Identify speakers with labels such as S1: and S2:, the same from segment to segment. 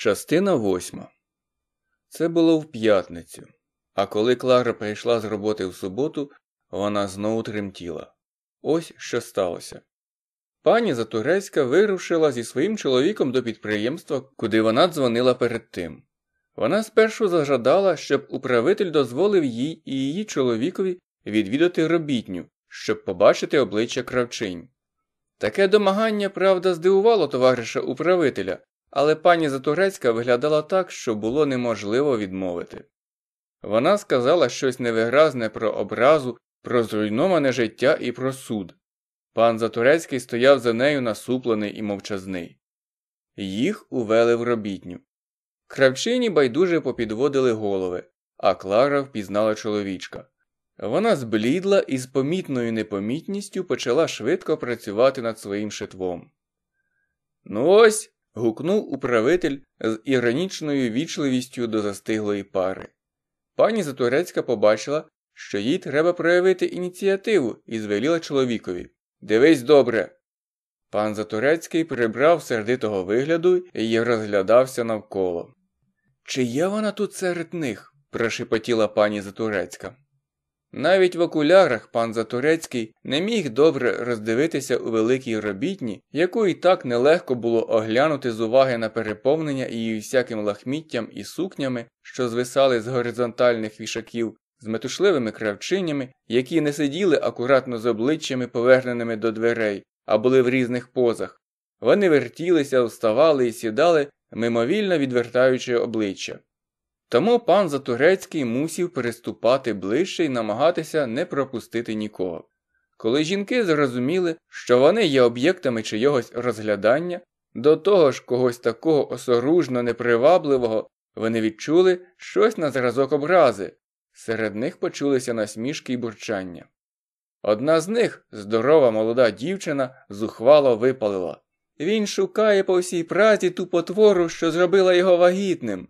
S1: Частина восьма. Це було в п'ятницю. А коли Клара прийшла з роботи в суботу, вона знову тремтіла. Ось що сталося. Пані Затурецька вирушила зі своїм чоловіком до підприємства, куди вона дзвонила перед тим. Вона спершу зажадала, щоб управитель дозволив їй і її чоловікові відвідати робітню, щоб побачити обличчя кравчинь. Таке домагання, правда, здивувало товариша управителя, але пані Затурецька виглядала так, що було неможливо відмовити. Вона сказала щось невигразне про образу, про зруйноване життя і про суд. Пан Затурецький стояв за нею насуплений і мовчазний. Їх увели в робітню. Кравчині байдуже попідводили голови, а Клара впізнала чоловічка. Вона зблідла і з помітною непомітністю почала швидко працювати над своїм шитвом. Ну ось, гукнув управитель з іронічною вічливістю до застиглої пари. Пані Затурецька побачила, що їй треба проявити ініціативу і звеліла чоловікові Дивись добре. Пан Затурецький прибрав сердитого вигляду і розглядався навколо. Чи є вона тут серед них? прошепотіла пані Затурецька. Навіть в окулярах пан Затурецький не міг добре роздивитися у великій робітні, яку і так нелегко було оглянути з уваги на переповнення її всяким лахміттям і сукнями, що звисали з горизонтальних вішаків, з метушливими кравчинями, які не сиділи акуратно з обличчями поверненими до дверей, а були в різних позах. Вони вертілися, вставали і сідали, мимовільно відвертаючи обличчя. Тому пан Затурецький мусів переступати ближче і намагатися не пропустити нікого. Коли жінки зрозуміли, що вони є об'єктами чийогось розглядання, до того ж когось такого осоружно непривабливого, вони відчули щось на зразок образи, серед них почулися насмішки й бурчання. Одна з них, здорова молода дівчина, зухвало випалила. Він шукає по всій празі ту потвору, що зробила його вагітним.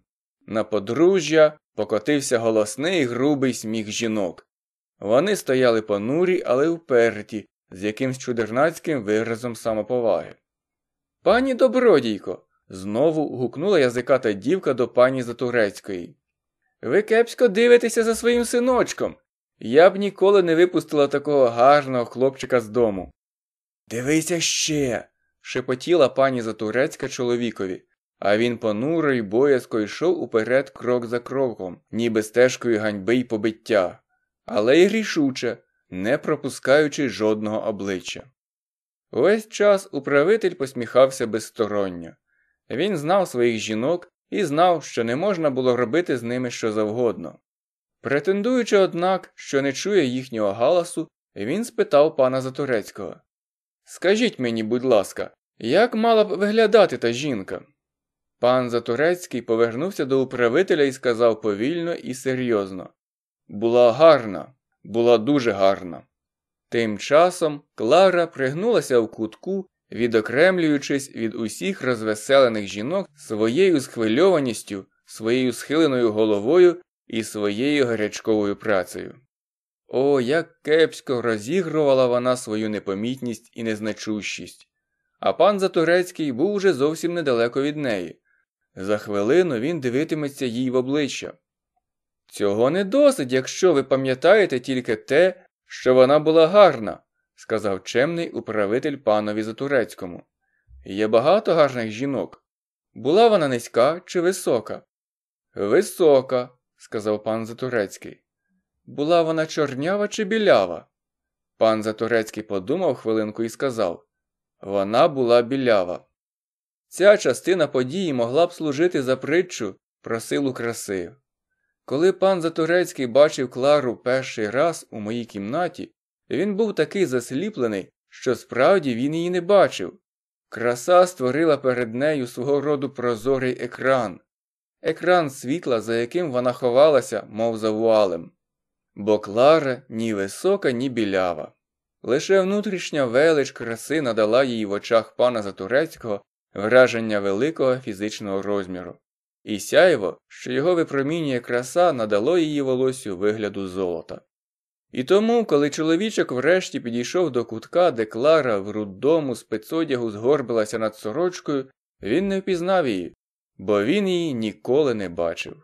S1: На подружжя покотився голосний грубий сміх жінок. Вони стояли понурі, але уперті, з якимсь чудернацьким виразом самоповаги. Пані добродійко. знову гукнула язиката дівка до пані Затурецької. Ви кепсько дивитеся за своїм синочком. Я б ніколи не випустила такого гарного хлопчика з дому. Дивися ще. шепотіла пані Затурецька чоловікові. А він понуро й боязко йшов уперед крок за кроком, ніби стежкою ганьби й побиття, але й рішуче, не пропускаючи жодного обличчя. Весь час управитель посміхався безсторонньо. Він знав своїх жінок і знав, що не можна було робити з ними що завгодно. Претендуючи, однак, що не чує їхнього галасу, він спитав пана Заторецького Скажіть мені, будь ласка, як мала б виглядати та жінка? Пан Затурецький повернувся до управителя і сказав повільно і серйозно була гарна, була дуже гарна. Тим часом Клара пригнулася в кутку, відокремлюючись від усіх розвеселених жінок своєю схвильованістю, своєю схиленою головою і своєю гарячковою працею. О, як кепсько розігрувала вона свою непомітність і незначущість. А пан Затурецький був уже зовсім недалеко від неї. За хвилину він дивитиметься їй в обличчя. Цього не досить, якщо ви пам'ятаєте тільки те, що вона була гарна, сказав чемний управитель панові Затурецькому. Є багато гарних жінок. Була вона низька чи висока? Висока, сказав пан Затурецький. Була вона чорнява чи білява? Пан Затурецький подумав хвилинку і сказав Вона була білява. Ця частина події могла б служити за притчу про силу краси. Коли пан Затурецький бачив Клару перший раз у моїй кімнаті, він був такий засліплений, що справді він її не бачив. Краса створила перед нею свого роду прозорий екран, екран світла, за яким вона ховалася, мов за вуалем. Бо Клара ні висока, ні білява. Лише внутрішня велич краси надала їй в очах пана Затурецького враження великого фізичного розміру, і сяйво, що його випромінює краса надало її волосю вигляду золота. І тому, коли чоловічок врешті підійшов до кутка, де Клара в рудому спецодягу згорбилася над сорочкою, він не впізнав її, бо він її ніколи не бачив.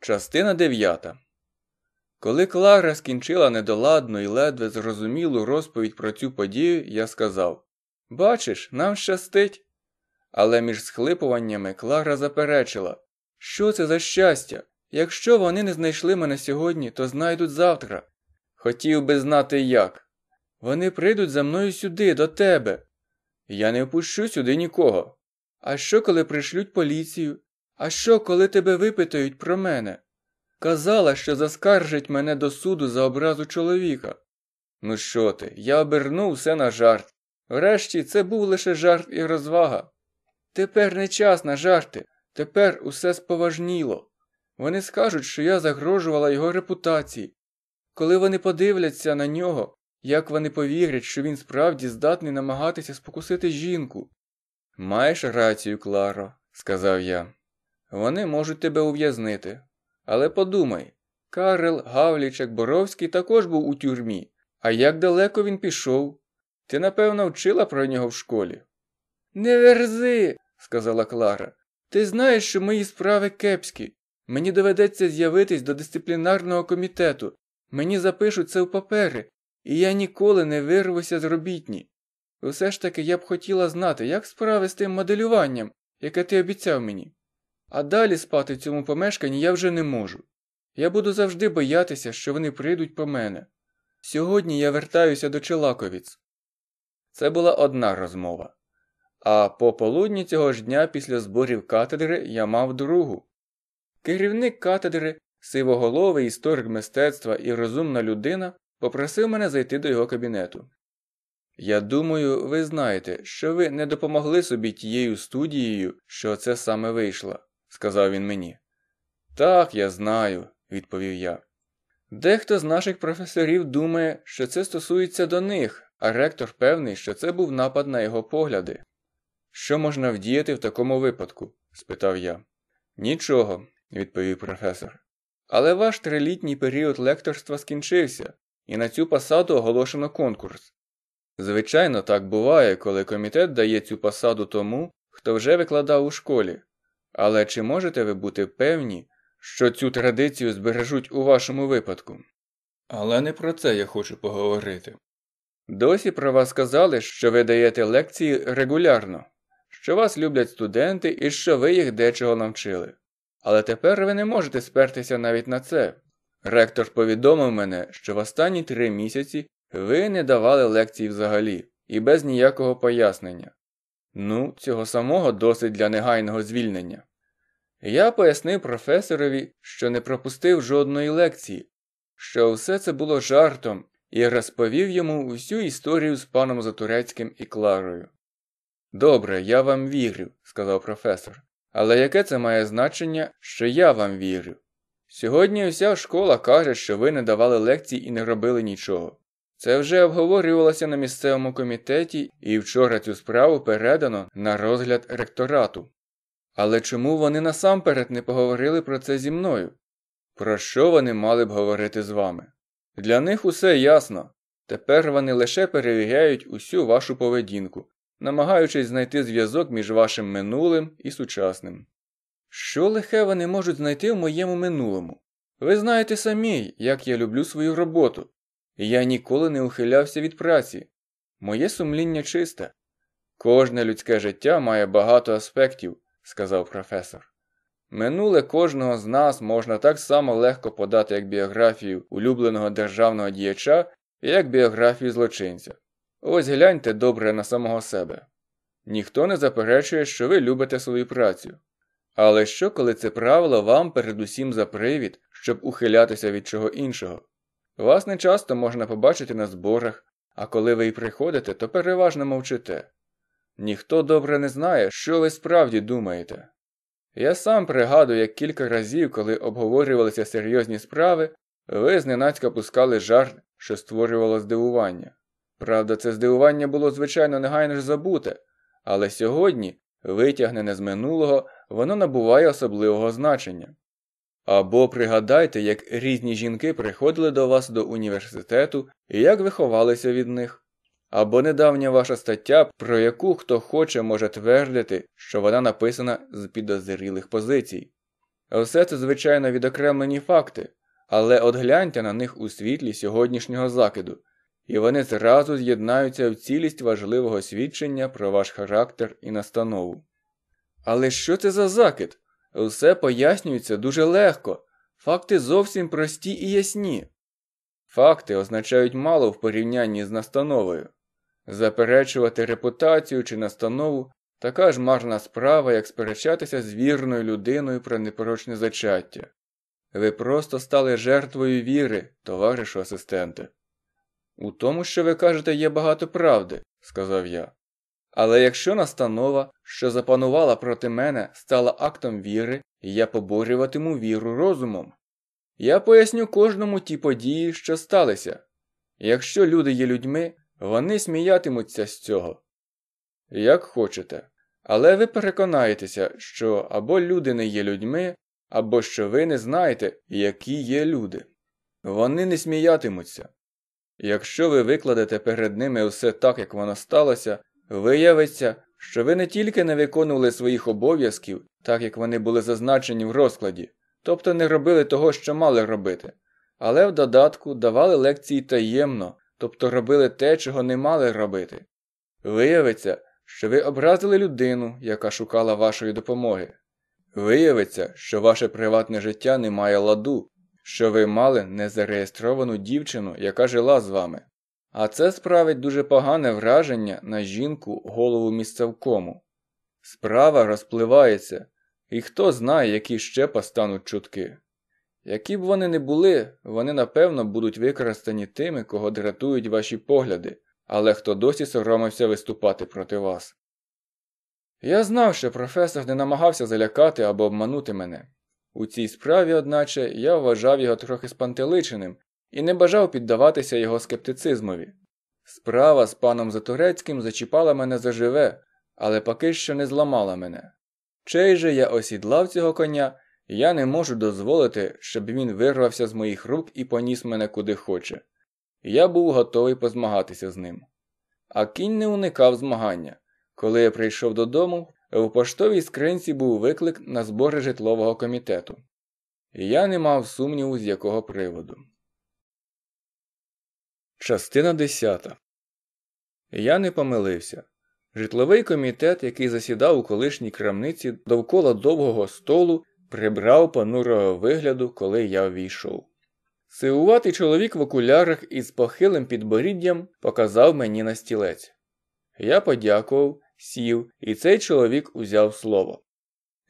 S1: Частина 9. Коли Клара скінчила недоладну і ледве зрозумілу розповідь про цю подію, я сказав Бачиш, нам щастить. Але між схлипуваннями Клара заперечила, що це за щастя? Якщо вони не знайшли мене сьогодні, то знайдуть завтра. Хотів би знати як. Вони прийдуть за мною сюди, до тебе. Я не впущу сюди нікого. А що, коли пришлють поліцію? А що, коли тебе випитають про мене? Казала, що заскаржить мене до суду за образу чоловіка. Ну що ти, я обернув все на жарт. Врешті це був лише жарт і розвага. Тепер не час на жарти, тепер усе споважніло. Вони скажуть, що я загрожувала його репутації. Коли вони подивляться на нього, як вони повірять, що він справді здатний намагатися спокусити жінку. Маєш рацію, Кларо, сказав я. Вони можуть тебе ув'язнити. Але подумай Карел Гавлічек Боровський також був у тюрмі, а як далеко він пішов? Ти, напевно, вчила про нього в школі? Не верзи, сказала Клара. Ти знаєш, що мої справи кепські. Мені доведеться з'явитись до дисциплінарного комітету. Мені запишуть це в папери, і я ніколи не вирвуся з робітні. Усе ж таки я б хотіла знати, як справи з тим моделюванням, яке ти обіцяв мені. А далі спати в цьому помешканні я вже не можу. Я буду завжди боятися, що вони прийдуть по мене. Сьогодні я вертаюся до Челаковіць. Це була одна розмова. А пополудні цього ж дня після зборів катедри я мав другу. Керівник катедри, сивоголовий історик мистецтва і розумна людина попросив мене зайти до його кабінету. Я думаю, ви знаєте, що ви не допомогли собі тією студією, що це саме вийшло, сказав він мені. Так, я знаю, відповів я. Дехто з наших професорів думає, що це стосується до них, а ректор певний, що це був напад на його погляди. Що можна вдіяти в такому випадку? спитав я. Нічого, відповів професор. Але ваш трилітній період лекторства скінчився, і на цю посаду оголошено конкурс. Звичайно, так буває, коли комітет дає цю посаду тому, хто вже викладав у школі. Але чи можете ви бути певні, що цю традицію збережуть у вашому випадку? Але не про це я хочу поговорити. Досі про вас казали, що ви даєте лекції регулярно, що вас люблять студенти і що ви їх дечого навчили. Але тепер ви не можете спертися навіть на це. Ректор повідомив мене, що в останні три місяці ви не давали лекцій взагалі і без ніякого пояснення. Ну, цього самого досить для негайного звільнення. Я пояснив професорові, що не пропустив жодної лекції, що все це було жартом і розповів йому всю історію з паном Затурецьким і Кларою. Добре, я вам вірю, сказав професор, але яке це має значення, що я вам вірю? Сьогодні вся школа каже, що ви не давали лекцій і не робили нічого. Це вже обговорювалося на місцевому комітеті, і вчора цю справу передано на розгляд ректорату. Але чому вони насамперед не поговорили про це зі мною? Про що вони мали б говорити з вами? Для них усе ясно. Тепер вони лише перевіряють усю вашу поведінку, намагаючись знайти зв'язок між вашим минулим і сучасним. Що лихе вони можуть знайти в моєму минулому? Ви знаєте самі, як я люблю свою роботу, я ніколи не ухилявся від праці. Моє сумління чисте. Кожне людське життя має багато аспектів, сказав професор. Минуле кожного з нас можна так само легко подати як біографію улюбленого державного діяча, як біографію злочинця. Ось гляньте добре на самого себе. Ніхто не заперечує, що ви любите свою працю. Але що, коли це правило вам передусім за привід, щоб ухилятися від чого іншого? Вас не часто можна побачити на зборах, а коли ви й приходите, то переважно мовчите. Ніхто добре не знає, що ви справді думаєте. Я сам пригадую, як кілька разів, коли обговорювалися серйозні справи, ви зненацька пускали жарт, що створювало здивування. Правда, це здивування було, звичайно, негайно ж забуте, але сьогодні, витягнене з минулого, воно набуває особливого значення. Або пригадайте, як різні жінки приходили до вас до університету і як виховалися від них або недавня ваша стаття, про яку хто хоче може твердити, що вона написана з підозрілих позицій. Все це, звичайно, відокремлені факти, але от гляньте на них у світлі сьогоднішнього закиду, і вони зразу з'єднаються в цілість важливого свідчення про ваш характер і настанову. Але що це за закид? Все пояснюється дуже легко, факти зовсім прості і ясні. Факти означають мало в порівнянні з настановою. Заперечувати репутацію чи настанову така ж марна справа, як сперечатися з вірною людиною про непорочне зачаття. Ви просто стали жертвою віри, товаришу асистенте. У тому, що ви кажете, є багато правди, сказав я. Але якщо настанова, що запанувала проти мене, стала актом віри, я поборюватиму віру розумом. Я поясню кожному ті події, що сталися. Якщо люди є людьми, вони сміятимуться з цього. Як хочете. Але ви переконаєтеся, що або люди не є людьми, або що ви не знаєте, які є люди. Вони не сміятимуться. Якщо ви викладете перед ними усе так, як воно сталося, виявиться, що ви не тільки не виконували своїх обов'язків, так як вони були зазначені в розкладі, тобто не робили того, що мали робити, але в додатку давали лекції таємно, тобто робили те, чого не мали робити. Виявиться, що ви образили людину, яка шукала вашої допомоги. Виявиться, що ваше приватне життя не має ладу, що ви мали незареєстровану дівчину, яка жила з вами. А це справить дуже погане враження на жінку голову місцевкому. Справа розпливається, і хто знає, які ще постануть чутки. Які б вони не були, вони напевно будуть використані тими, кого дратують ваші погляди, але хто досі соромився виступати проти вас. Я знав, що професор не намагався залякати або обманути мене. У цій справі, одначе, я вважав його трохи спантеличеним і не бажав піддаватися його скептицизмові. Справа з паном Затурецьким зачіпала мене заживе, але поки що не зламала мене. Чей же я осідлав цього коня я не можу дозволити, щоб він вирвався з моїх рук і поніс мене куди хоче. Я був готовий позмагатися з ним. А кінь не уникав змагання. Коли я прийшов додому, у поштовій скринці був виклик на збори житлового комітету. Я не мав сумніву, з якого приводу. Частина 10. Я не помилився. Житловий комітет, який засідав у колишній крамниці довкола довгого столу, прибрав понурого вигляду, коли я увійшов. Сивуватий чоловік в окулярах із похилим підборіддям показав мені на стілець. Я подякував, сів, і цей чоловік узяв слово.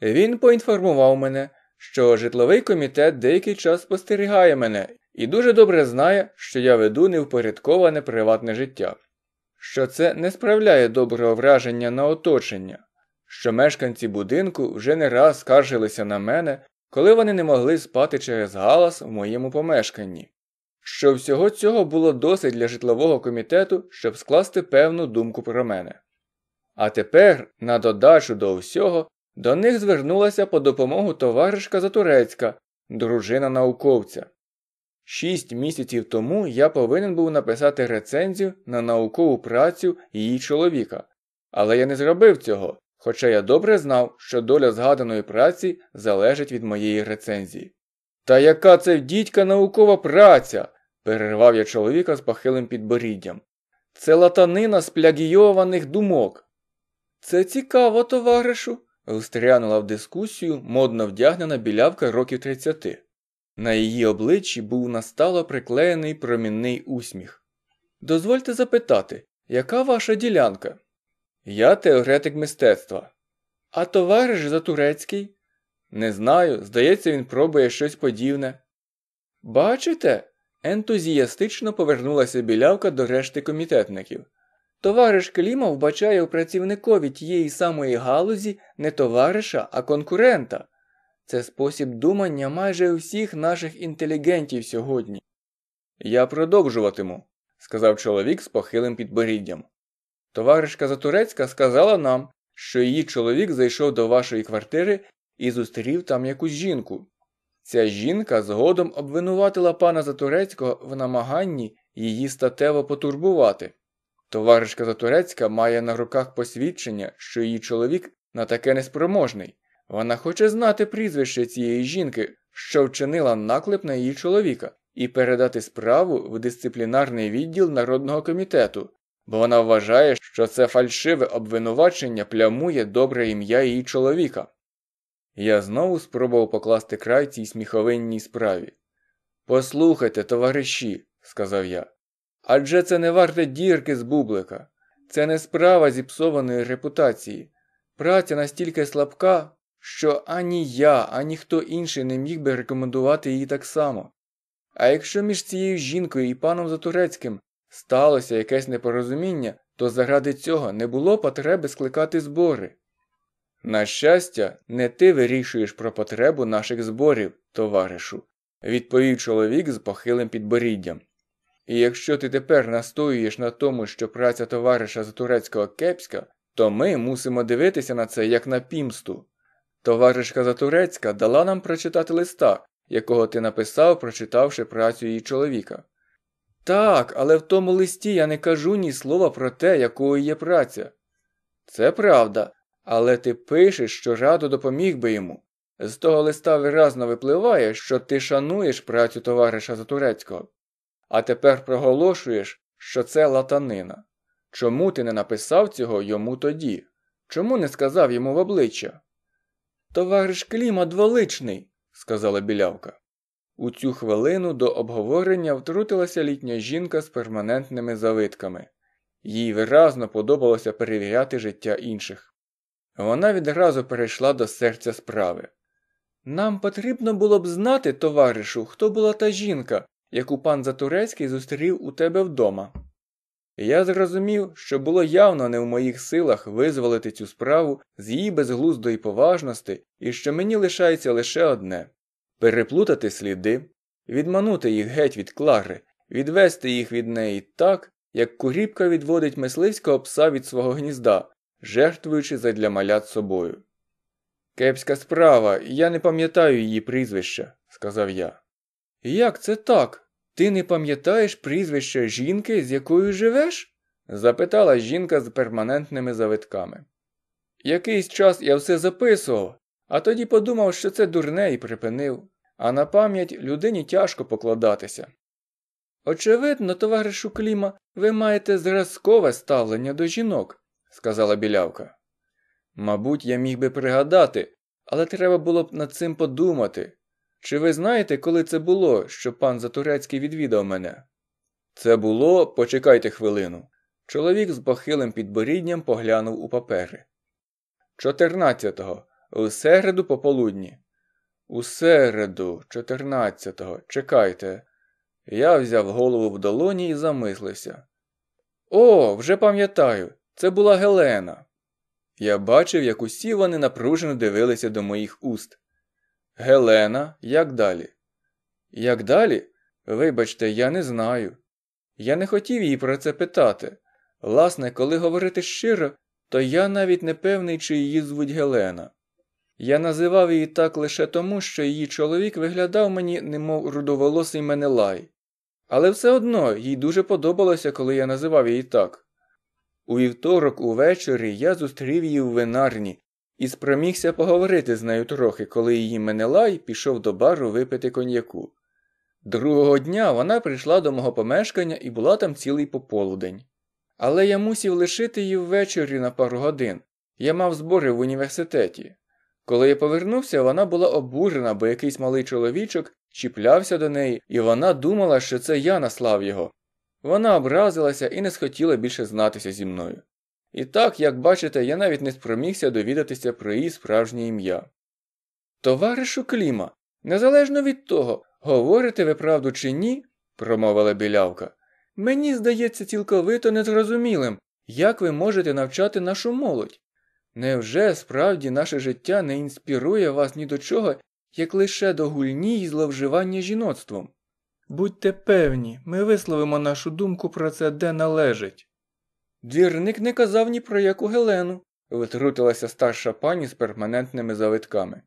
S1: Він поінформував мене, що житловий комітет деякий час спостерігає мене і дуже добре знає, що я веду невпорядковане приватне життя, що це не справляє доброго враження на оточення, що мешканці будинку вже не раз скаржилися на мене, коли вони не могли спати через галас в моєму помешканні. Що всього цього було досить для житлового комітету, щоб скласти певну думку про мене. А тепер, на додачу до всього, до них звернулася по допомогу товаришка Затурецька, дружина науковця. Шість місяців тому я повинен був написати рецензію на наукову працю її чоловіка, але я не зробив цього, хоча я добре знав, що доля згаданої праці залежить від моєї рецензії. Та яка це дідька наукова праця? перервав я чоловіка з похилим підборіддям. Це латанина сплягійованих думок. Це цікаво, товаришу, встрянула в дискусію модно вдягнена білявка років 30. На її обличчі був настало приклеєний промінний усміх. Дозвольте запитати, яка ваша ділянка? Я теоретик мистецтва. А товариш за турецький? Не знаю, здається, він пробує щось подібне. Бачите? ентузіастично повернулася білявка до решти комітетників. Товариш Кліма вбачає у працівникові тієї самої галузі не товариша, а конкурента. Це спосіб думання майже усіх наших інтелігентів сьогодні. Я продовжуватиму, сказав чоловік з похилим підборіддям. Товаришка Затурецька сказала нам, що її чоловік зайшов до вашої квартири і зустрів там якусь жінку. Ця жінка згодом обвинуватила пана Затурецького в намаганні її статево потурбувати. Товаришка Затурецька має на руках посвідчення, що її чоловік на таке неспроможний. Вона хоче знати прізвище цієї жінки, що вчинила наклеп на її чоловіка, і передати справу в дисциплінарний відділ народного комітету бо вона вважає, що це фальшиве обвинувачення плямує добре ім'я її чоловіка. Я знову спробував покласти край цій сміховинній справі. Послухайте, товариші, сказав я, адже це не варте дірки з бублика, це не справа зіпсованої репутації. Праця настільки слабка, що ані я, ані хто інший не міг би рекомендувати її так само. А якщо між цією жінкою і паном Затурецьким сталося якесь непорозуміння, то заради цього не було потреби скликати збори. На щастя, не ти вирішуєш про потребу наших зборів, товаришу, відповів чоловік з похилим підборіддям. І якщо ти тепер настоюєш на тому, що праця товариша з турецького кепська, то ми мусимо дивитися на це як на пімсту. Товаришка Затурецька дала нам прочитати листа, якого ти написав, прочитавши працю її чоловіка. Так, але в тому листі я не кажу ні слова про те, якою є праця. Це правда, але ти пишеш, що радо допоміг би йому. З того листа виразно випливає, що ти шануєш працю товариша Затурецького, а тепер проголошуєш, що це латанина. Чому ти не написав цього йому тоді? Чому не сказав йому в обличчя? Товариш Кліма дволичний, сказала білявка. У цю хвилину до обговорення втрутилася літня жінка з перманентними завитками. Їй виразно подобалося перевіряти життя інших. Вона відразу перейшла до серця справи. Нам потрібно було б знати, товаришу, хто була та жінка, яку пан Затурецький зустрів у тебе вдома. Я зрозумів, що було явно не в моїх силах визволити цю справу з її безглуздої поважності і що мені лишається лише одне переплутати сліди, відманути їх геть від клари, відвести їх від неї так, як куріпка відводить мисливського пса від свого гнізда, жертвуючи задля малят собою. Кепська справа, я не пам'ятаю її прізвища, сказав я. Як це так? Ти не пам'ятаєш прізвища жінки, з якою живеш? запитала жінка з перманентними завитками. Якийсь час я все записував, а тоді подумав, що це дурне і припинив, а на пам'ять людині тяжко покладатися. Очевидно, товаришу Кліма, ви маєте зразкове ставлення до жінок, сказала білявка. Мабуть, я міг би пригадати, але треба було б над цим подумати. Чи ви знаєте, коли це було, що пан Затурецький відвідав мене? Це було, почекайте хвилину. Чоловік з похилим підборідням поглянув у папери. Чотирнадцятого, у середу пополудні. У середу, 14-го, чекайте. Я взяв голову в долоні і замислився. О, вже пам'ятаю, це була Гелена. Я бачив, як усі вони напружено дивилися до моїх уст. Гелена, як далі? Як далі? Вибачте, я не знаю. Я не хотів її про це питати. Власне, коли говорити щиро, то я навіть не певний, чи її звуть Гелена. Я називав її так лише тому, що її чоловік виглядав мені, немов рудоволосий Менелай, але все одно їй дуже подобалося, коли я називав її так. У вівторок увечері я зустрів її в винарні і спромігся поговорити з нею трохи, коли її Менелай пішов до бару випити коньяку. Другого дня вона прийшла до мого помешкання і була там цілий пополудень. Але я мусів лишити її ввечері на пару годин я мав збори в університеті. Коли я повернувся, вона була обурена, бо якийсь малий чоловічок чіплявся до неї, і вона думала, що це я наслав його. Вона образилася і не схотіла більше знатися зі мною. І так, як бачите, я навіть не спромігся довідатися про її справжнє ім'я. Товаришу Кліма, незалежно від того, говорите ви правду чи ні, промовила білявка, мені здається цілковито незрозумілим, як ви можете навчати нашу молодь. Невже справді наше життя не інспірує вас ні до чого, як лише до гульні і зловживання жіноцтвом? Будьте певні, ми висловимо нашу думку про це де належить. Двірник не казав ні про яку Гелену, витрутилася старша пані з перманентними завитками.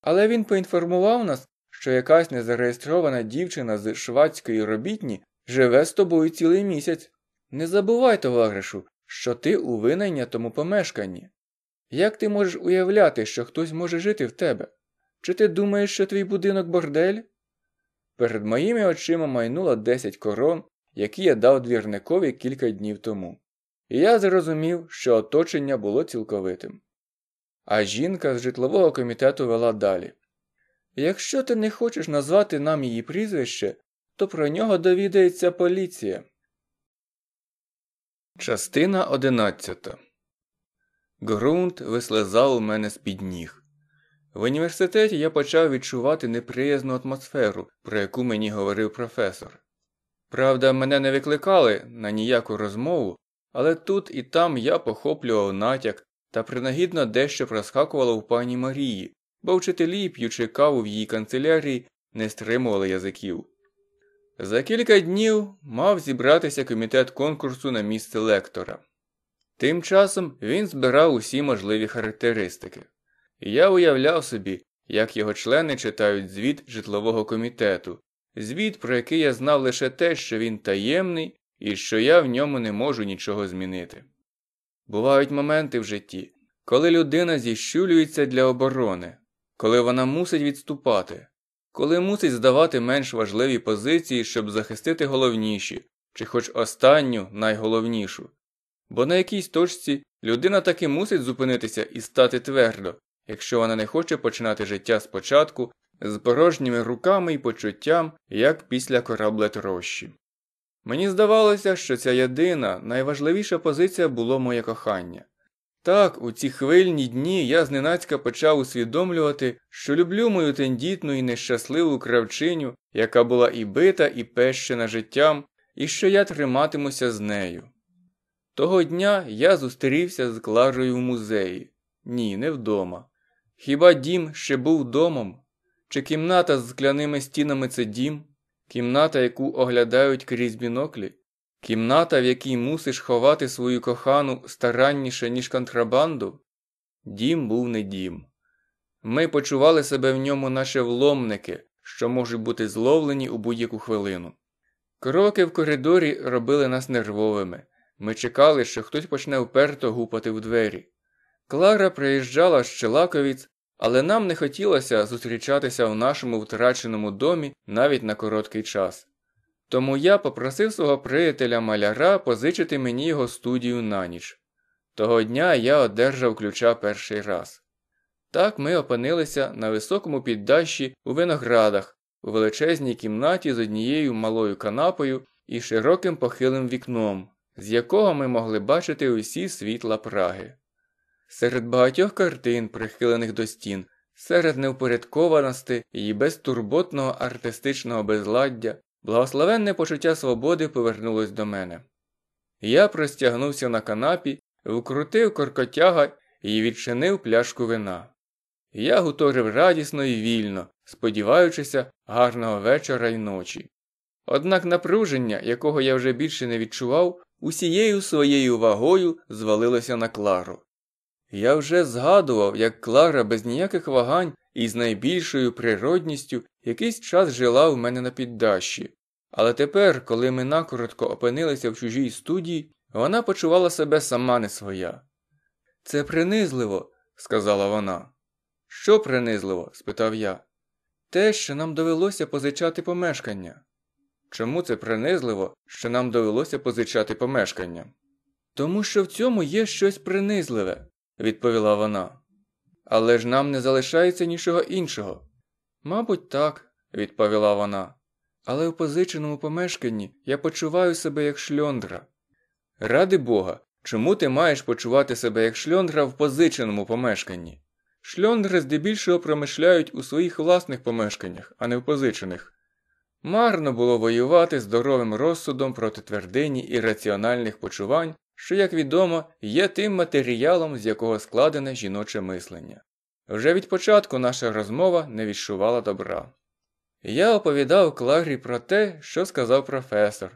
S1: Але він поінформував нас, що якась незареєстрована дівчина з швадської робітні живе з тобою цілий місяць. Не забувай, товаришу, що ти у винайнятому помешканні. Як ти можеш уявляти, що хтось може жити в тебе? Чи ти думаєш, що твій будинок бордель? Перед моїми очима майнуло 10 корон, які я дав двірникові кілька днів тому, і я зрозумів, що оточення було цілковитим. А жінка з житлового комітету вела далі Якщо ти не хочеш назвати нам її прізвище, то про нього довідається поліція. Частина одинадцята. Ґрунт вислизав у мене з під ніг. В університеті я почав відчувати неприязну атмосферу, про яку мені говорив професор. Правда, мене не викликали на ніяку розмову, але тут і там я похоплював натяк та принагідно дещо проскакувало у пані Марії, бо вчителі, п'ючи каву в її канцелярії, не стримували язиків. За кілька днів мав зібратися комітет конкурсу на місце лектора. Тим часом він збирав усі можливі характеристики. Я уявляв собі, як його члени читають звіт житлового комітету, звіт, про який я знав лише те, що він таємний і що я в ньому не можу нічого змінити. Бувають моменти в житті, коли людина зіщулюється для оборони, коли вона мусить відступати, коли мусить здавати менш важливі позиції, щоб захистити головніші, чи хоч останню найголовнішу. Бо на якійсь точці людина таки мусить зупинитися і стати твердо, якщо вона не хоче починати життя спочатку з порожніми руками і почуттям, як після кораблетрощі. Мені здавалося, що ця єдина найважливіша позиція було моє кохання. Так, у ці хвильні дні я зненацька почав усвідомлювати, що люблю мою тендітну і нещасливу кравчиню, яка була і бита, і пещена життям, і що я триматимуся з нею. Того дня я зустрівся з клажею в музеї. Ні, не вдома. Хіба дім ще був домом? Чи кімната з скляними стінами це дім? Кімната, яку оглядають крізь біноклі? Кімната, в якій мусиш ховати свою кохану старанніше, ніж контрабанду? Дім був не дім. Ми почували себе в ньому наші вломники, що можуть бути зловлені у будь-яку хвилину. Кроки в коридорі робили нас нервовими. Ми чекали, що хтось почне вперто гупати в двері. Клара приїжджала з Челаковіць, але нам не хотілося зустрічатися у нашому втраченому домі навіть на короткий час. Тому я попросив свого приятеля маляра позичити мені його студію на ніч. Того дня я одержав ключа перший раз. Так ми опинилися на високому піддащі у виноградах, у величезній кімнаті з однією малою канапою і широким похилим вікном з якого ми могли бачити усі світла Праги. Серед багатьох картин, прихилених до стін, серед невпорядкованості і безтурботного артистичного безладдя, благословенне почуття свободи повернулось до мене. Я простягнувся на канапі, вкрутив коркотяга і відчинив пляшку вина. Я гуторив радісно і вільно, сподіваючися гарного вечора і ночі. Однак напруження, якого я вже більше не відчував, усією своєю вагою звалилося на Клару. Я вже згадував, як Клара без ніяких вагань і з найбільшою природністю якийсь час жила в мене на піддащі, але тепер, коли ми накоротко опинилися в чужій студії, вона почувала себе сама не своя. Це принизливо, сказала вона. Що принизливо? спитав я. Те, що нам довелося позичати помешкання чому це принизливо, що нам довелося позичати помешкання. Тому що в цьому є щось принизливе, відповіла вона. Але ж нам не залишається нічого іншого. Мабуть, так, відповіла вона. Але в позиченому помешканні я почуваю себе як шльондра. Ради Бога, чому ти маєш почувати себе як шльондра в позиченому помешканні? Шльондри здебільшого промишляють у своїх власних помешканнях, а не в позичених. Марно було воювати здоровим розсудом проти твердині і раціональних почувань, що, як відомо, є тим матеріалом, з якого складене жіноче мислення. Вже від початку наша розмова не відчувала добра. Я оповідав Кларі про те, що сказав професор,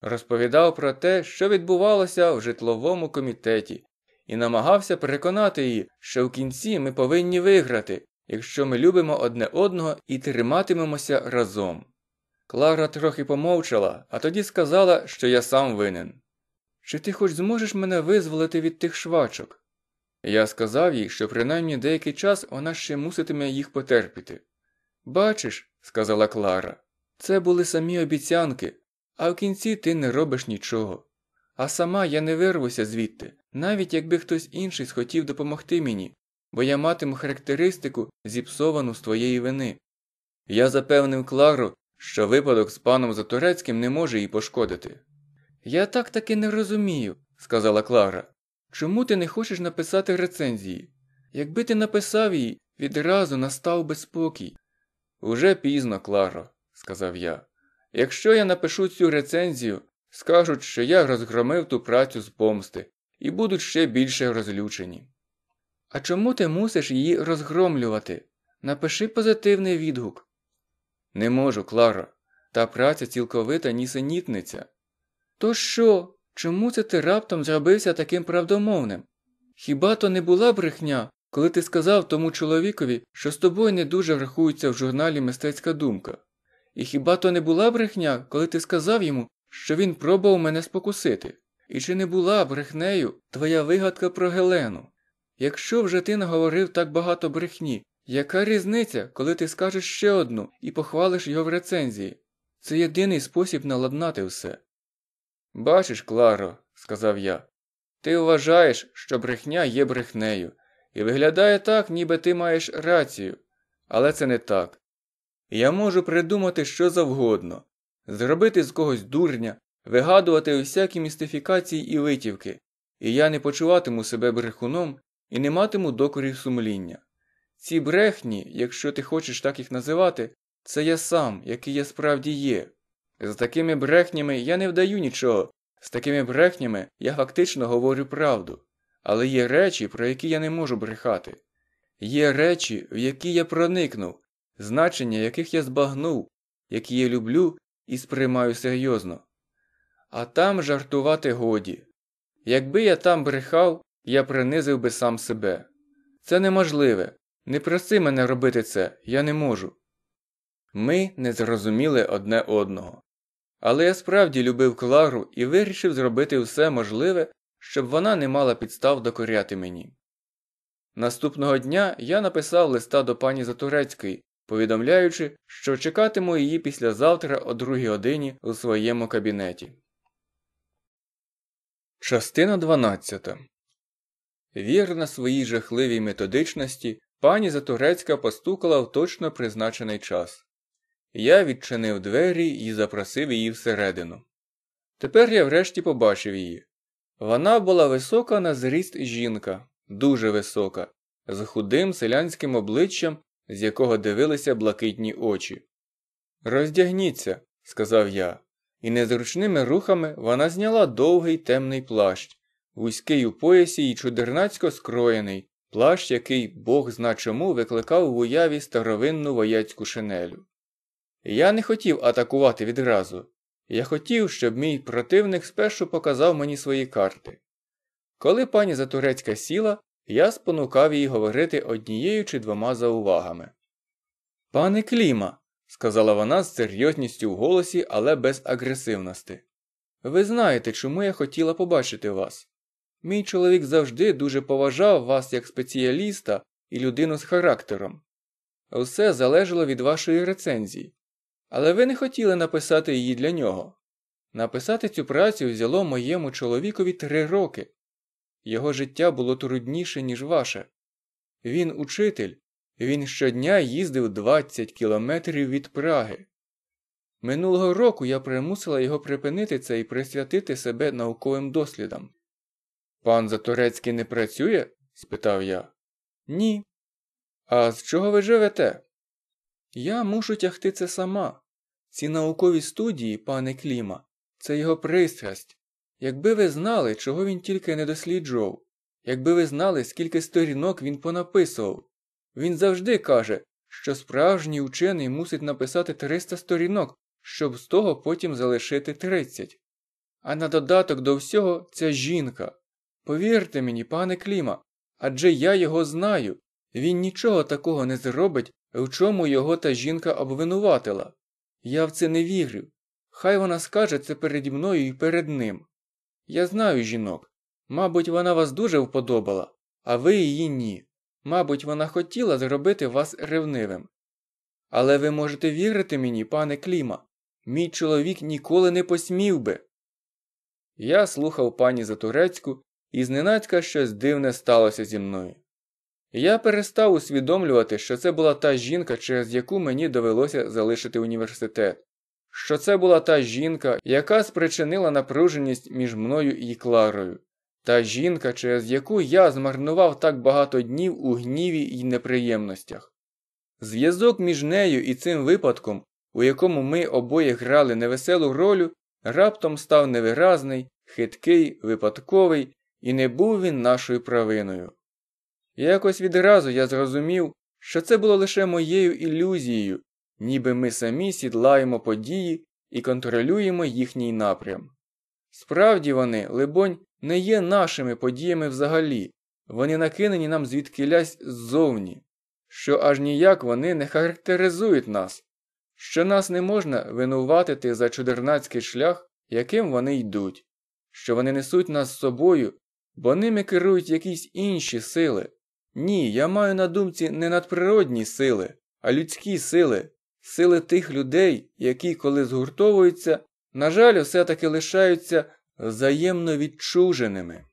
S1: розповідав про те, що відбувалося в житловому комітеті, і намагався переконати її, що в кінці ми повинні виграти, якщо ми любимо одне одного і триматимемося разом. Клара трохи помовчала, а тоді сказала, що я сам винен. Чи ти хоч зможеш мене визволити від тих швачок? Я сказав їй, що принаймні деякий час вона ще муситиме їх потерпіти. Бачиш, сказала Клара, це були самі обіцянки, а в кінці ти не робиш нічого. А сама я не вирвуся звідти, навіть якби хтось інший схотів допомогти мені, бо я матиму характеристику, зіпсовану з твоєї вини. Я запевнив Клару, що випадок з паном Затурецьким не може їй пошкодити. Я так таки не розумію, сказала Клара. Чому ти не хочеш написати рецензії? Якби ти написав її, відразу настав би спокій. Уже пізно, Кларо, сказав я. Якщо я напишу цю рецензію, скажуть, що я розгромив ту працю з помсти і будуть ще більше розлючені. А чому ти мусиш її розгромлювати? Напиши позитивний відгук. Не можу, Клара. Та праця цілковита нісенітниця. То що? Чому це ти раптом зробився таким правдомовним? Хіба то не була брехня, коли ти сказав тому чоловікові, що з тобою не дуже врахується в журналі мистецька думка? І хіба то не була брехня, коли ти сказав йому, що він пробував мене спокусити? І чи не була брехнею твоя вигадка про Гелену? Якщо вже ти наговорив так багато брехні, яка різниця, коли ти скажеш ще одну і похвалиш його в рецензії? Це єдиний спосіб наладнати все. Бачиш, Кларо, сказав я, ти вважаєш, що брехня є брехнею, і виглядає так, ніби ти маєш рацію, але це не так. Я можу придумати що завгодно зробити з когось дурня, вигадувати усякі містифікації і витівки, і я не почуватиму себе брехуном і не матиму докорів сумління. Ці брехні, якщо ти хочеш так їх називати, це я сам, який я справді є. З такими брехнями я не вдаю нічого, з такими брехнями я фактично говорю правду. Але є речі, про які я не можу брехати. Є речі, в які я проникнув, значення яких я збагнув, які я люблю і сприймаю серйозно. А там жартувати годі. Якби я там брехав, я принизив би сам себе. Це неможливе, не проси мене робити це, я не можу. Ми не зрозуміли одне одного. Але я справді любив Клару і вирішив зробити все можливе, щоб вона не мала підстав докоряти мені. Наступного дня я написав листа до пані Затурецької, повідомляючи, що чекатиму її післязавтра о другій годині у своєму кабінеті. Частина 12. Вірна своїй жахливій методичності, Пані Затурецька постукала в точно призначений час. Я відчинив двері і запросив її всередину. Тепер я врешті побачив її. Вона була висока на зріст жінка, дуже висока, з худим селянським обличчям, з якого дивилися блакитні очі. Роздягніться, сказав я, і незручними рухами вона зняла довгий темний плащ, вузький у поясі і чудернацько скроєний, плащ, який бог зна чому викликав в уяві старовинну вояцьку шинелю. Я не хотів атакувати відразу. Я хотів, щоб мій противник спершу показав мені свої карти. Коли пані Затурецька сіла, я спонукав її говорити однією чи двома заувагами. Пане Кліма, сказала вона з серйозністю в голосі, але без агресивності, ви знаєте, чому я хотіла побачити вас. Мій чоловік завжди дуже поважав вас як спеціаліста і людину з характером. Усе залежало від вашої рецензії. Але ви не хотіли написати її для нього. Написати цю працю взяло моєму чоловікові три роки. Його життя було трудніше, ніж ваше. Він учитель, він щодня їздив 20 кілометрів від Праги. Минулого року я примусила його припинити це і присвятити себе науковим дослідам. Пан Заторецький не працює? спитав я. Ні. А з чого ви живете? Я мушу тягти це сама. Ці наукові студії, пане Кліма, це його пристрасть. Якби ви знали, чого він тільки не досліджував, якби ви знали, скільки сторінок він понаписував. Він завжди каже, що справжній учений мусить написати 300 сторінок, щоб з того потім залишити 30. А на додаток до всього ця жінка. Повірте мені, пане Кліма, адже я його знаю. Він нічого такого не зробить, в чому його та жінка обвинуватила. Я в це не вірю. Хай вона скаже це переді мною і перед ним. Я знаю жінок. Мабуть, вона вас дуже вподобала, а ви її ні. Мабуть, вона хотіла зробити вас ревнивим. Але ви можете вірити мені, пане Кліма, мій чоловік ніколи не посмів би. Я слухав пані Затурецьку і зненацька щось дивне сталося зі мною. Я перестав усвідомлювати, що це була та жінка, через яку мені довелося залишити університет, що це була та жінка, яка спричинила напруженість між мною і Кларою, та жінка, через яку я змарнував так багато днів у гніві і неприємностях. Зв'язок між нею і цим випадком, у якому ми обоє грали невеселу роль, раптом став невиразний, хиткий, випадковий і не був він нашою провиною. Якось відразу я зрозумів, що це було лише моєю ілюзією, ніби ми самі сідлаємо події і контролюємо їхній напрям. Справді вони, либонь, не є нашими подіями взагалі, вони накинені нам звідкилясь ззовні, що аж ніяк вони не характеризують нас, що нас не можна винуватити за чудернацький шлях, яким вони йдуть, що вони несуть нас з собою бо ними керують якісь інші сили. Ні, я маю на думці не надприродні сили, а людські сили, сили тих людей, які, коли згуртовуються, на жаль, все таки лишаються взаємно відчуженими.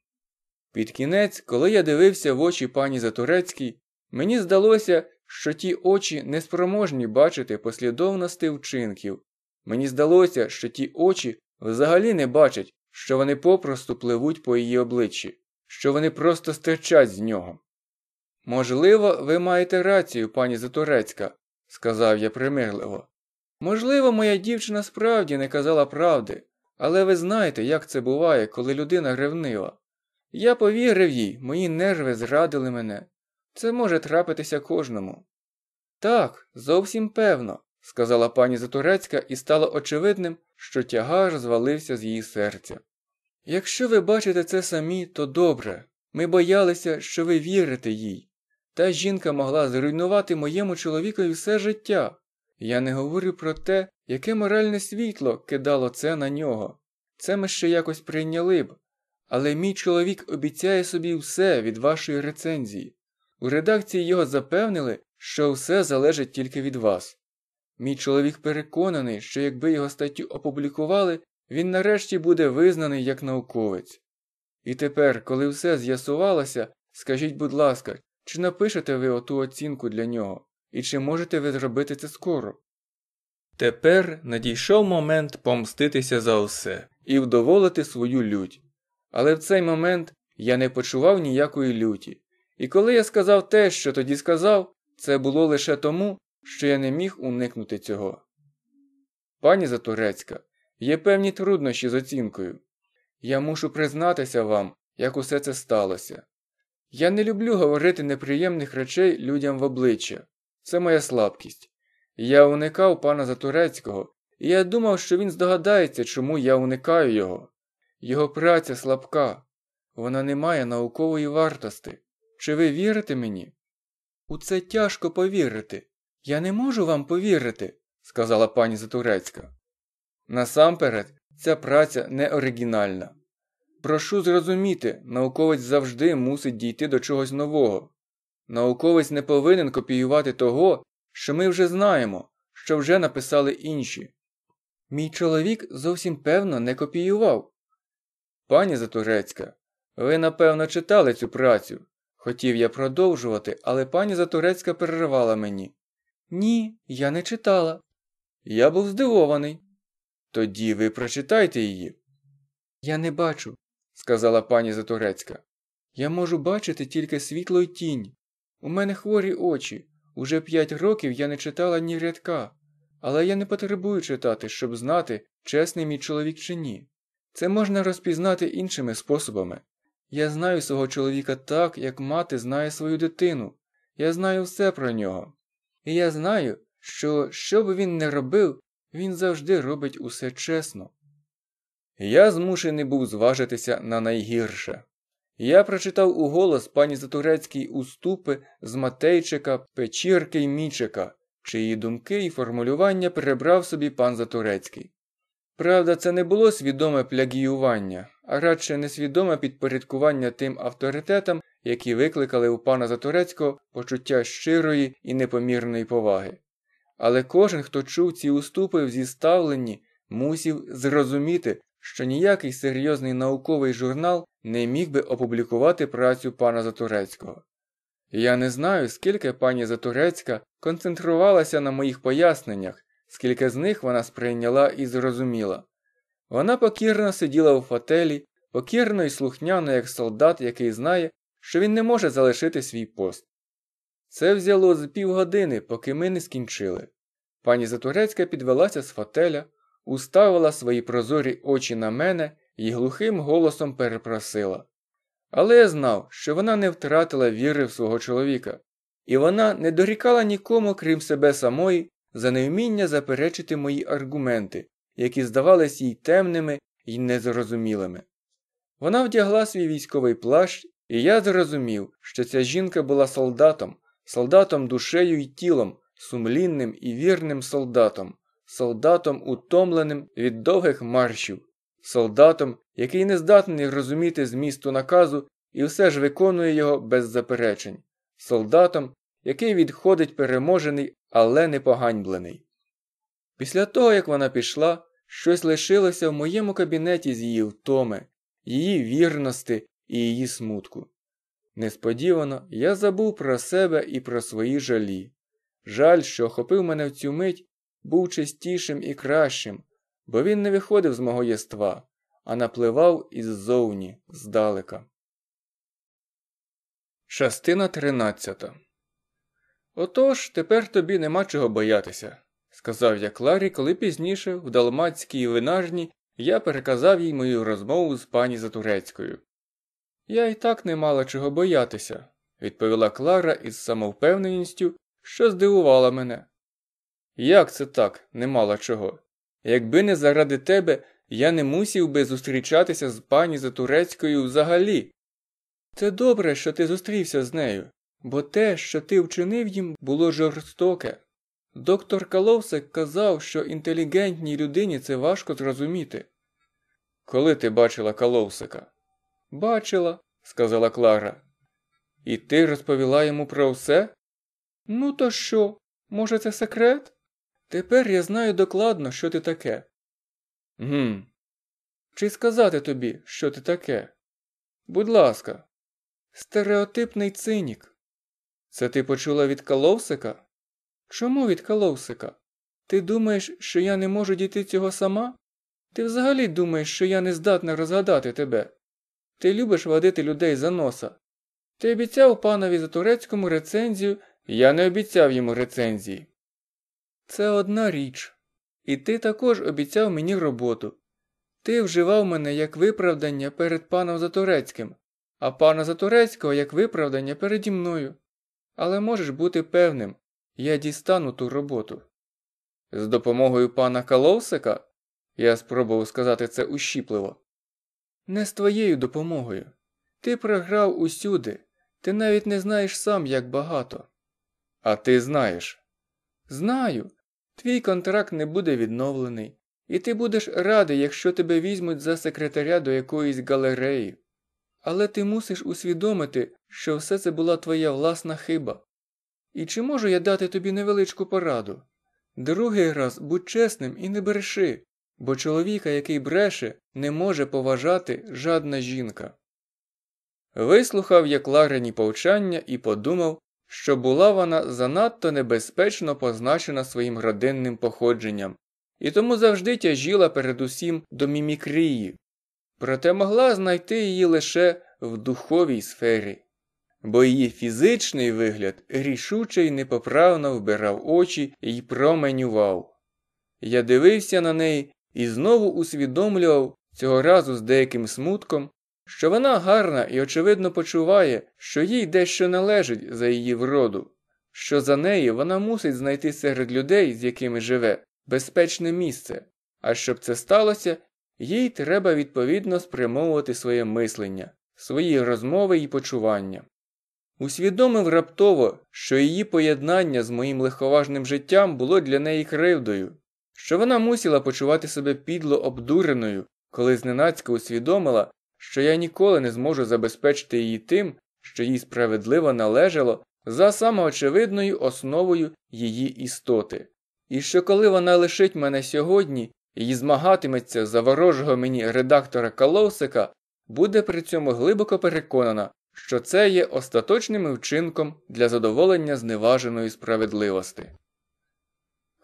S1: Під кінець, коли я дивився в очі пані Затурецькій, мені здалося, що ті очі неспроможні бачити послідовності вчинків. Мені здалося, що ті очі взагалі не бачать, що вони попросту пливуть по її обличчі, що вони просто стирчать з нього. Можливо, ви маєте рацію, пані Затурецька, сказав я примирливо. Можливо, моя дівчина справді не казала правди, але ви знаєте, як це буває, коли людина ревнива. Я повірив їй, мої нерви зрадили мене. Це може трапитися кожному. Так, зовсім певно, сказала пані Затурецька і стало очевидним, що тягар звалився з її серця. Якщо ви бачите це самі, то добре. Ми боялися, що ви вірите їй. Та жінка могла зруйнувати моєму чоловікові все життя. Я не говорю про те, яке моральне світло кидало це на нього. Це ми ще якось прийняли б. Але мій чоловік обіцяє собі все від вашої рецензії. У редакції його запевнили, що все залежить тільки від вас. Мій чоловік переконаний, що якби його статтю опублікували, він нарешті буде визнаний як науковець. І тепер, коли все з'ясувалося, скажіть, будь ласка, чи напишете ви оту оцінку для нього, і чи можете ви зробити це скоро? Тепер надійшов момент помститися за усе і вдоволити свою лють. Але в цей момент я не почував ніякої люті. І коли я сказав те, що тоді сказав, це було лише тому, що я не міг уникнути цього. Пані Затурецька, є певні труднощі з оцінкою. Я мушу признатися вам, як усе це сталося. Я не люблю говорити неприємних речей людям в обличчя це моя слабкість. Я уникав пана Затурецького, і я думав, що він здогадається, чому я уникаю його. Його праця слабка, вона не має наукової вартості. Чи ви вірите мені? У це тяжко повірити. Я не можу вам повірити, сказала пані Затурецька. Насамперед, ця праця не оригінальна. Прошу зрозуміти, науковець завжди мусить дійти до чогось нового. Науковець не повинен копіювати того, що ми вже знаємо, що вже написали інші. Мій чоловік зовсім певно не копіював. Пані Затурецька, ви напевно читали цю працю. Хотів я продовжувати, але пані Затурецька перервала мені. Ні, я не читала. Я був здивований. Тоді ви прочитайте її. Я не бачу, сказала пані Затурецька. Я можу бачити тільки світло й тінь. У мене хворі очі. Уже п'ять років я не читала ні рядка, але я не потребую читати, щоб знати, чесний мій чоловік чи ні. Це можна розпізнати іншими способами. Я знаю свого чоловіка так, як мати знає свою дитину. Я знаю все про нього. І я знаю, що що би він не робив, він завжди робить усе чесно. Я змушений був зважитися на найгірше. Я прочитав уголос пані Затурецькій уступи з Матейчика, Печірки й Мічика, чиї думки і формулювання перебрав собі пан Затурецький. Правда, це не було свідоме плягіювання, а радше несвідоме підпорядкування тим авторитетам, які викликали у пана Затурецького почуття щирої і непомірної поваги. Але кожен, хто чув ці уступи в зіставленні, мусів зрозуміти, що ніякий серйозний науковий журнал не міг би опублікувати працю пана Заторецького. Я не знаю, скільки пані Затурецька концентрувалася на моїх поясненнях, скільки з них вона сприйняла і зрозуміла. Вона покірно сиділа у фателі, покірно і слухняно, як солдат, який знає, що він не може залишити свій пост. Це взяло з півгодини, поки ми не скінчили. Пані Затурецька підвелася з фотеля, уставила свої прозорі очі на мене і глухим голосом перепросила. Але я знав, що вона не втратила віри в свого чоловіка, і вона не дорікала нікому, крім себе самої, за невміння заперечити мої аргументи, які здавались їй темними і незрозумілими. Вона вдягла свій військовий плащ і я зрозумів, що ця жінка була солдатом, солдатом душею і тілом, сумлінним і вірним солдатом, солдатом, утомленим від довгих маршів, солдатом, який не здатний розуміти змісту наказу і все ж виконує його без заперечень, солдатом, який відходить переможений, але не поганьблений. Після того, як вона пішла, щось лишилося в моєму кабінеті з її втоми, її вірності і її смутку. Несподівано я забув про себе і про свої жалі. Жаль, що охопив мене в цю мить, був чистішим і кращим, бо він не виходив з мого єства, а напливав іззовні, здалека. Частина тринадцята Отож, тепер тобі нема чого боятися, сказав я Кларі, коли пізніше в далмацькій винажні я переказав їй мою розмову з пані Затурецькою. Я і так не мала чого боятися, відповіла Клара із самовпевненістю, що здивувала мене. Як це так, не мала чого? Якби не заради тебе, я не мусів би зустрічатися з пані Затурецькою взагалі. Це добре, що ти зустрівся з нею, бо те, що ти вчинив їм, було жорстоке. Доктор Каловсек казав, що інтелігентній людині це важко зрозуміти. Коли ти бачила Каловсика? Бачила, сказала Клара. І ти розповіла йому про все? Ну, то що? Може, це секрет? Тепер я знаю докладно, що ти таке. Гм. Чи сказати тобі, що ти таке? Будь ласка, стереотипний цинік. Це ти почула від Каловсика? Чому від Каловсика? Ти думаєш, що я не можу дійти цього сама? Ти взагалі думаєш, що я не здатна розгадати тебе? Ти любиш водити людей за носа. Ти обіцяв панові за турецькому рецензію, я не обіцяв йому рецензії. Це одна річ. І ти також обіцяв мені роботу. Ти вживав мене як виправдання перед паном Затурецьким, а пана Затурецького як виправдання переді мною. Але можеш бути певним, я дістану ту роботу. З допомогою пана Каловсика я спробував сказати це ущіпливо. Не з твоєю допомогою. Ти програв усюди, ти навіть не знаєш сам, як багато. А ти знаєш. Знаю. Твій контракт не буде відновлений, і ти будеш радий, якщо тебе візьмуть за секретаря до якоїсь галереї. Але ти мусиш усвідомити, що все це була твоя власна хиба. І чи можу я дати тобі невеличку пораду? Другий раз будь чесним і не береши бо чоловіка, який бреше, не може поважати жадна жінка. Вислухав як Кларині повчання і подумав, що була вона занадто небезпечно позначена своїм родинним походженням, і тому завжди тяжіла передусім до мімікрії, проте могла знайти її лише в духовій сфері, бо її фізичний вигляд рішуче й непоправно вбирав очі і променював. Я дивився на неї і знову усвідомлював цього разу з деяким смутком, що вона гарна і, очевидно, почуває, що їй дещо належить за її вроду, що за неї вона мусить знайти серед людей, з якими живе, безпечне місце, а щоб це сталося, їй треба відповідно спрямовувати своє мислення, свої розмови і почування. Усвідомив раптово, що її поєднання з моїм легковажним життям було для неї кривдою, що вона мусила почувати себе підло обдуреною, коли зненацька усвідомила, що я ніколи не зможу забезпечити її тим, що їй справедливо належало за самоочевидною основою її істоти, і що коли вона лишить мене сьогодні і змагатиметься за ворожого мені редактора Каловсика, буде при цьому глибоко переконана, що це є остаточним вчинком для задоволення зневаженої справедливості.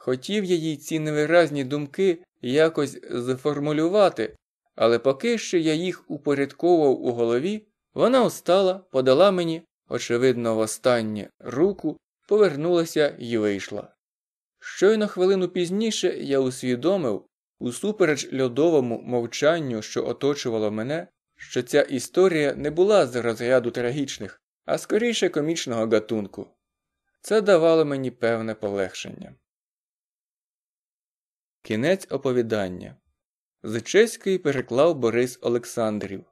S1: Хотів я їй ці невиразні думки якось зформулювати, але поки що я їх упорядковував у голові, вона устала, подала мені, очевидно, востаннє руку, повернулася і вийшла. Щойно хвилину пізніше я усвідомив, усупереч льодовому мовчанню, що оточувало мене, що ця історія не була з розряду трагічних, а скоріше комічного гатунку. Це давало мені певне полегшення. Кінець оповідання. З чеської переклав Борис Олександрів.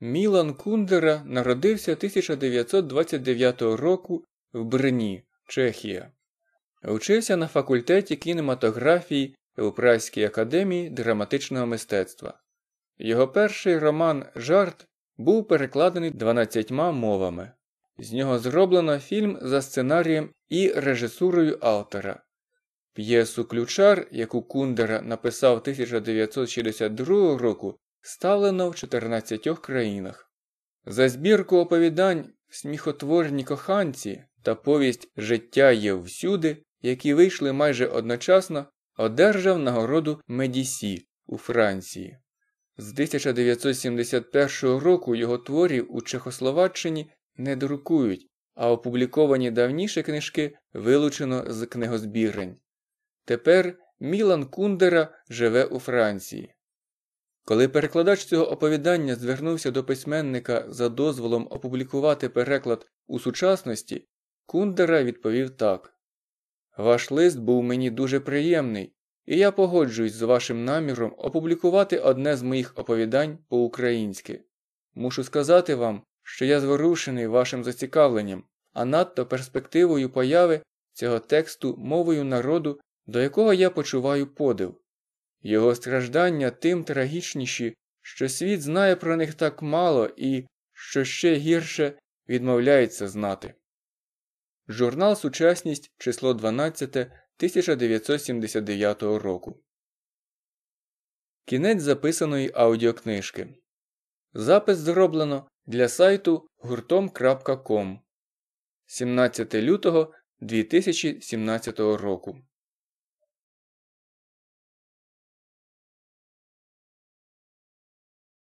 S1: Мілан Кундера народився 1929 року в Брні, Чехія. Учився на факультеті кінематографії в Празькій академії драматичного мистецтва. Його перший роман Жарт був перекладений 12 мовами. З нього зроблено фільм за сценарієм і режисурою автора. П'єсу Ключар, яку Кундера написав 1962 року, ставлено в 14 країнах. За збірку оповідань Сміхотворні коханці та повість Життя є всюди, які вийшли майже одночасно, одержав нагороду Медісі у Франції. З 1971 року його творів у Чехословаччині не друкують, а опубліковані давніше книжки вилучено з книгозбірень. Тепер Мілан Кундера живе у Франції. Коли перекладач цього оповідання звернувся до письменника за дозволом опублікувати переклад у сучасності, Кундера відповів так Ваш лист був мені дуже приємний, і я погоджуюсь з вашим наміром опублікувати одне з моїх оповідань по-українськи. Мушу сказати вам, що я зворушений вашим зацікавленням, а надто перспективою появи цього тексту мовою народу до якого я почуваю подив. Його страждання тим трагічніші, що світ знає про них так мало і, що ще гірше, відмовляється знати. Журнал Сучасність, число 12 1979 року. Кінець записаної аудіокнижки. Запис зроблено для сайту гуртом.ком 17 лютого 2017 року.